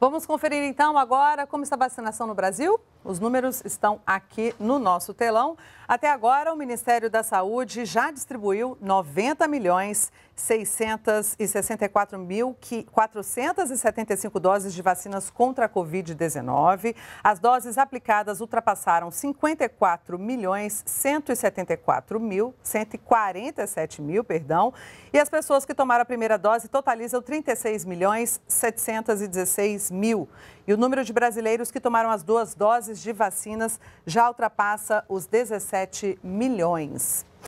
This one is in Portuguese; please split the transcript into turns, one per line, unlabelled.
Vamos conferir então agora como está a vacinação no Brasil? Os números estão aqui no nosso telão. Até agora, o Ministério da Saúde já distribuiu 90 milhões 664.475 doses de vacinas contra a Covid-19. As doses aplicadas ultrapassaram 54 milhões 174 mil, 147 mil, perdão. E as pessoas que tomaram a primeira dose totalizam 36 milhões 716 mil. E o número de brasileiros que tomaram as duas doses doses de vacinas já ultrapassa os 17 milhões.